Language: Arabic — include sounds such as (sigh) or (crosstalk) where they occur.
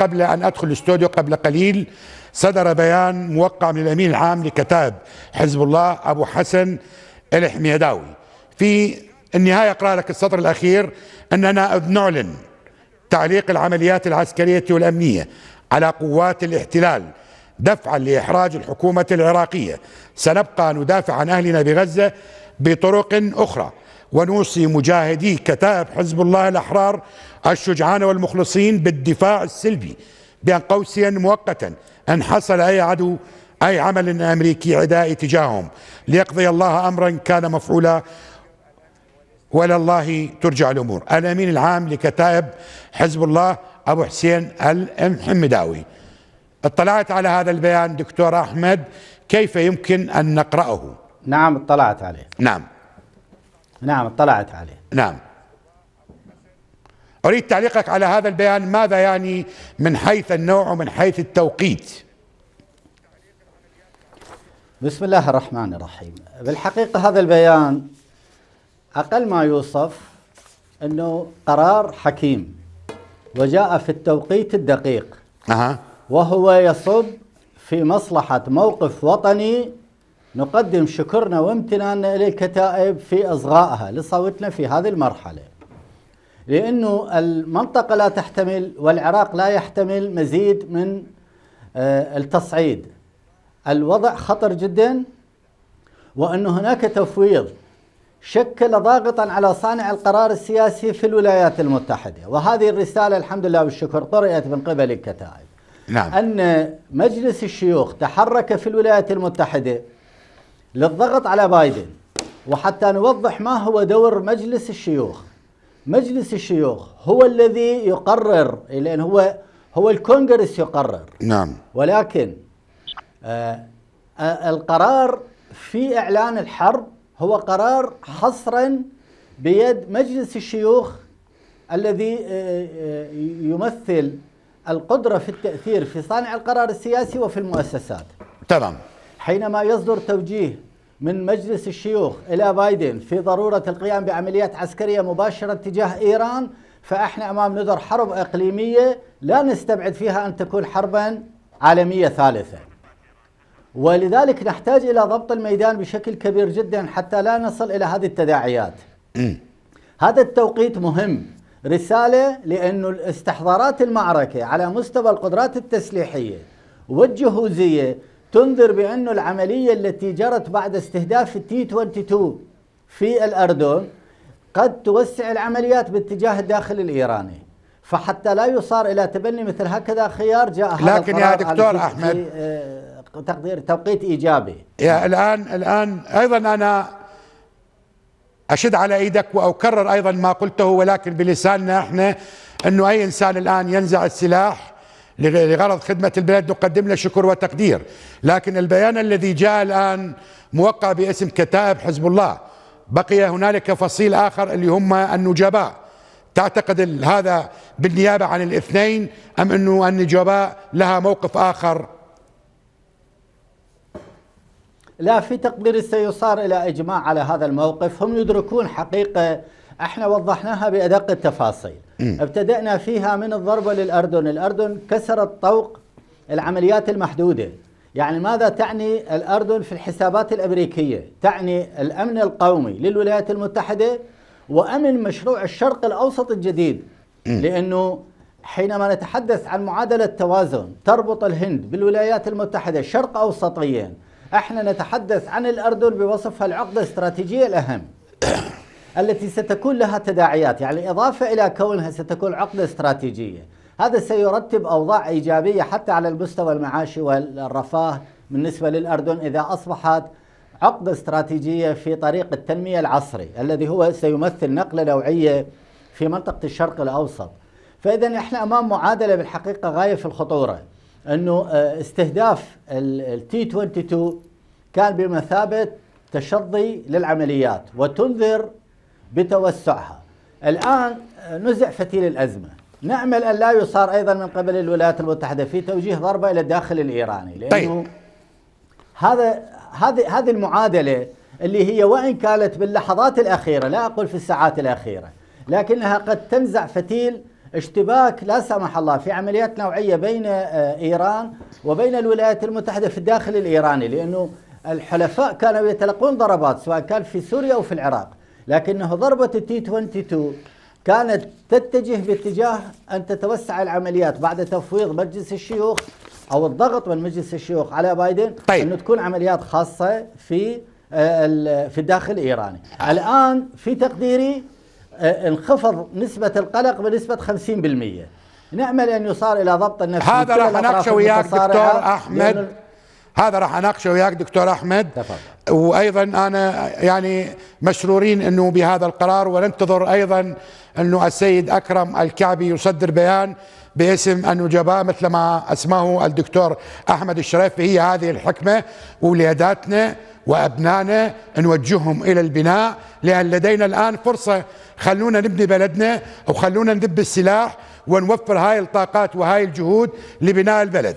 قبل أن أدخل الاستوديو قبل قليل صدر بيان موقع من الأمين العام لكتاب حزب الله أبو حسن الحميداوي في النهاية أقرأ لك السطر الأخير أننا نعلن تعليق العمليات العسكرية والأمنية على قوات الاحتلال دفعا لإحراج الحكومة العراقية سنبقى ندافع عن أهلنا بغزة بطرق أخرى ونوصي مجاهدي كتائب حزب الله الأحرار الشجعان والمخلصين بالدفاع السلبي بين قوسين مؤقتا أن حصل أي عدو أي عمل أمريكي عدائي تجاههم ليقضي الله أمرا كان مفعولا ولله ترجع الأمور الأمين العام لكتائب حزب الله أبو حسين المحمداوي اطلعت على هذا البيان دكتور أحمد كيف يمكن أن نقرأه نعم اطلعت عليه نعم نعم اطلعت عليه نعم أريد تعليقك على هذا البيان ماذا يعني من حيث النوع ومن حيث التوقيت بسم الله الرحمن الرحيم بالحقيقة هذا البيان أقل ما يوصف أنه قرار حكيم وجاء في التوقيت الدقيق أه. وهو يصب في مصلحة موقف وطني نقدم شكرنا وامتناننا إلى الكتائب في إصغائها لصوتنا في هذه المرحلة لأنه المنطقة لا تحتمل والعراق لا يحتمل مزيد من آه، التصعيد الوضع خطر جدا وأن هناك تفويض شكل ضاغطا على صانع القرار السياسي في الولايات المتحدة وهذه الرسالة الحمد لله والشكر طرئت من قبل الكتائب نعم. أن مجلس الشيوخ تحرك في الولايات المتحدة للضغط على بايدن وحتى نوضح ما هو دور مجلس الشيوخ مجلس الشيوخ هو الذي يقرر لأن هو هو الكونغرس يقرر نعم ولكن آه،, آه القرار في إعلان الحرب هو قرار حصرا بيد مجلس الشيوخ الذي آه، آه، يمثل القدرة في التأثير في صانع القرار السياسي وفي المؤسسات تمام حينما يصدر توجيه من مجلس الشيوخ إلى بايدن في ضرورة القيام بعمليات عسكرية مباشرة تجاه إيران فإحنا أمام نذر حرب إقليمية لا نستبعد فيها أن تكون حربا عالمية ثالثة ولذلك نحتاج إلى ضبط الميدان بشكل كبير جدا حتى لا نصل إلى هذه التداعيات هذا التوقيت مهم رسالة لأن استحضارات المعركة على مستوى القدرات التسليحية والجهوزية تنذر بأن العملية التي جرت بعد استهداف التي 22 في الأردن قد توسع العمليات باتجاه الداخل الإيراني فحتى لا يصار إلى تبني مثل هكذا خيار جاء هذا لكن يا دكتور أحمد آه، تقدير توقيت إيجابي يا الآن الآن أيضا أنا أشد على إيدك وأكرر أيضا ما قلته ولكن بلساننا إحنا أنه أي إنسان الآن ينزع السلاح لغرض خدمة البلاد نقدم له شكر وتقدير لكن البيان الذي جاء الآن موقع باسم كتائب حزب الله بقي هنالك فصيل آخر اللي هم النجباء تعتقد هذا بالنيابة عن الاثنين أم أنه النجباء لها موقف آخر لا في تقديري سيصار إلى إجماع على هذا الموقف هم يدركون حقيقة احنا وضحناها بأدق التفاصيل ابتدأنا فيها من الضربة للأردن الأردن كسرت طوق العمليات المحدودة يعني ماذا تعني الأردن في الحسابات الأمريكية تعني الأمن القومي للولايات المتحدة وأمن مشروع الشرق الأوسط الجديد لأنه حينما نتحدث عن معادلة توازن تربط الهند بالولايات المتحدة شرق أوسطيا احنا نتحدث عن الأردن بوصفها العقدة الاستراتيجية الأهم (coughs) التي ستكون لها تداعيات يعني إضافة إلى كونها ستكون عقدة استراتيجية هذا سيرتب أوضاع إيجابية حتى على المستوى المعاشي والرفاه بالنسبة للأردن إذا أصبحت عقدة استراتيجية في طريق التنمية العصري الذي هو سيمثل نقلة نوعية في منطقة الشرق الأوسط فإذا إحنا أمام معادلة بالحقيقة غاية في الخطورة أنه آه، استهداف التي 22 كان بمثابة تشظي للعمليات وتنذر بتوسعها الآن آه، نزع فتيل الأزمة نأمل أن لا يصار أيضا من قبل الولايات المتحدة في توجيه ضربة إلى الداخل الإيراني لأنه طيب. هذا هذه هذه المعادلة اللي هي وإن كانت باللحظات الأخيرة لا أقول في الساعات الأخيرة لكنها قد تنزع فتيل اشتباك لا سمح الله في عمليات نوعية بين آه، إيران وبين الولايات المتحدة في الداخل الإيراني لأنه الحلفاء كانوا يتلقون ضربات سواء كان في سوريا أو في العراق لكنه ضربة التي 22 كانت تتجه باتجاه أن تتوسع العمليات بعد تفويض مجلس الشيوخ أو الضغط من مجلس الشيوخ على بايدن طيب. أنه تكون عمليات خاصة في آه، في الداخل الإيراني آه. الآن في تقديري آه، انخفض نسبة القلق بنسبة 50% نأمل أن يصار إلى ضبط النفس هذا راح أناقشه وياك دكتور أحمد هذا راح اناقشه وياك دكتور احمد دفع. وايضا انا يعني مسرورين انه بهذا القرار وننتظر ايضا انه السيد اكرم الكعبي يصدر بيان باسم النجباء مثل ما اسماه الدكتور احمد الشريف هي هذه الحكمه ولاداتنا وابنائنا نوجههم الى البناء لان لدينا الان فرصه خلونا نبني بلدنا وخلونا ندب السلاح ونوفر هاي الطاقات وهاي الجهود لبناء البلد